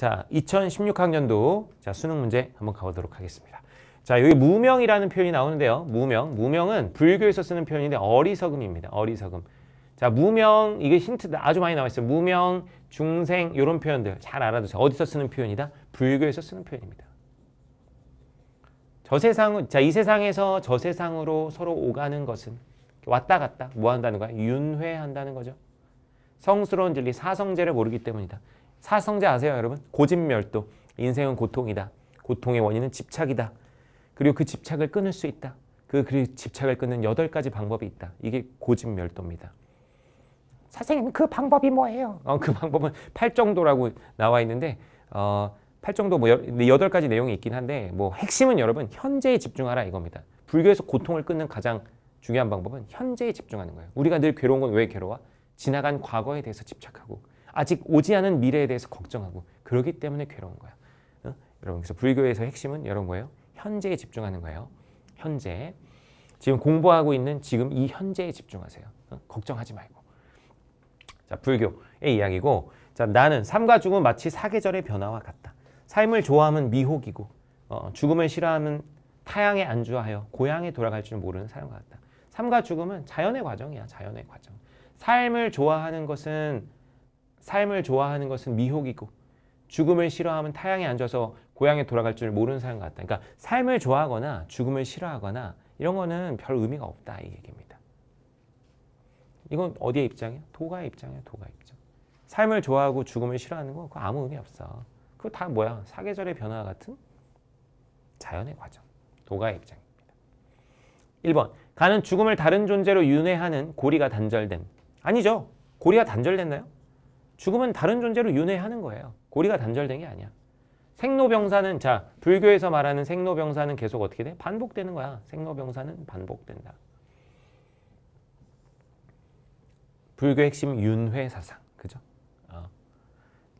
자, 2016학년도 자 수능 문제 한번 가보도록 하겠습니다. 자, 여기 무명이라는 표현이 나오는데요. 무명, 무명은 불교에서 쓰는 표현인데 어리석음입니다. 어리석음. 자, 무명, 이게 힌트 아주 많이 나와 있어요. 무명, 중생, 이런 표현들 잘 알아두세요. 어디서 쓰는 표현이다? 불교에서 쓰는 표현입니다. 저 세상, 자, 이 세상에서 저 세상으로 서로 오가는 것은 왔다 갔다 뭐 한다는 거야? 윤회한다는 거죠. 성스러운 진리, 사성제를 모르기 때문이다. 사성제 아세요 여러분? 고집멸도. 인생은 고통이다. 고통의 원인은 집착이다. 그리고 그 집착을 끊을 수 있다. 그, 그 집착을 끊는 여덟 가지 방법이 있다. 이게 고집멸도입니다. 선생님 그 방법이 뭐예요? 어, 그 방법은 팔정도라고 나와 있는데 어, 팔정도 뭐 네, 여덟 가지 내용이 있긴 한데 뭐 핵심은 여러분 현재에 집중하라 이겁니다. 불교에서 고통을 끊는 가장 중요한 방법은 현재에 집중하는 거예요. 우리가 늘 괴로운 건 왜 괴로워? 지나간 과거에 대해서 집착하고 아직 오지 않은 미래에 대해서 걱정하고 그러기 때문에 괴로운 거야. 어? 여러분 그래서 불교에서 핵심은 여러분 예요 현재에 집중하는 거예요. 현재. 지금 공부하고 있는 지금 이 현재에 집중하세요. 어? 걱정하지 말고. 자 불교의 이야기고 자 나는 삶과 죽은 마치 사계절의 변화와 같다. 삶을 좋아하면 미혹이고 어, 죽음을 싫어하면 타양에 안주하여 고향에 돌아갈 줄 모르는 사람과 같다. 삶과 죽음은 자연의 과정이야. 자연의 과정. 삶을 좋아하는 것은 삶을 좋아하는 것은 미혹이고 죽음을 싫어하면 타양에 앉아서 고향에 돌아갈 줄 모르는 사람 같다. 그러니까 삶을 좋아하거나 죽음을 싫어하거나 이런 거는 별 의미가 없다 이 얘기입니다. 이건 어디의 입장이야? 도가의 입장이야. 도가 입장. 삶을 좋아하고 죽음을 싫어하는 거 그거 아무 의미 없어. 그거 다 뭐야? 사계절의 변화 같은 자연의 과정. 도가의 입장입니다. 1번. 가는 죽음을 다른 존재로 윤회하는 고리가 단절됨. 아니죠. 고리가 단절됐나요? 죽음은 다른 존재로 윤회하는 거예요. 고리가 단절된 게 아니야. 생로병사는 자 불교에서 말하는 생로병사는 계속 어떻게 돼? 반복되는 거야. 생로병사는 반복된다. 불교 핵심 윤회 사상. 그죠? 어.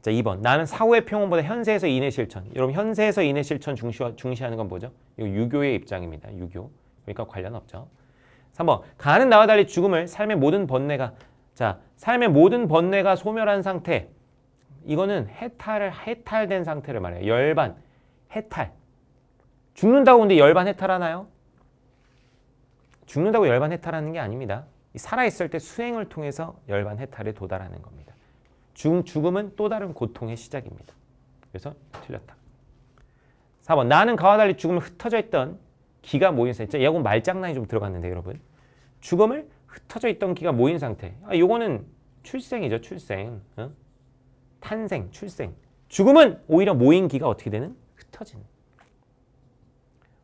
자 2번 나는 사후의 평온보다 현세에서 인해 실천. 여러분 현세에서 인해 실천 중시, 중시하는 건 뭐죠? 이거 유교의 입장입니다. 유교. 그러니까 관련 없죠. 3번 가는 나와 달리 죽음을 삶의 모든 번뇌가 자, 삶의 모든 번뇌가 소멸한 상태. 이거는 해탈을 해탈된 상태를 말해요. 열반, 해탈. 죽는다고 근데 열반 해탈하나요? 죽는다고 열반 해탈하는 게 아닙니다. 살아있을 때 수행을 통해서 열반 해탈에 도달하는 겁니다. 죽, 죽음은 또 다른 고통의 시작입니다. 그래서 틀렸다. 4번 나는 가와 달리 죽음을 흩어져 있던 기가 모인 셈. 이건 말장난이 좀 들어갔는데 여러분. 죽음을 흩어져 있던 기가 모인 상태. 아, 요거는 출생이죠, 출생. 어? 탄생, 출생. 죽음은 오히려 모인 기가 어떻게 되는? 흩어지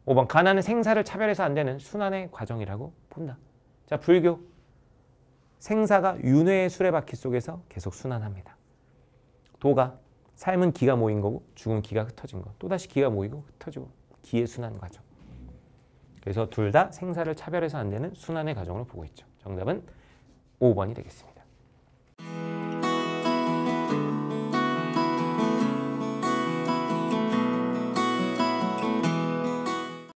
5번 가난은 생사를 차별해서 안 되는 순환의 과정이라고 본다. 자, 불교. 생사가 윤회의 수레바퀴 속에서 계속 순환합니다. 도가 삶은 기가 모인 거고 죽은 기가 흩어진 거. 또다시 기가 모이고 흩어지고 기의 순환 과정. 그래서 둘 다 생사를 차별해서 안 되는 순환의 과정으로 보고 있죠. 정답은 5번이 되겠습니다.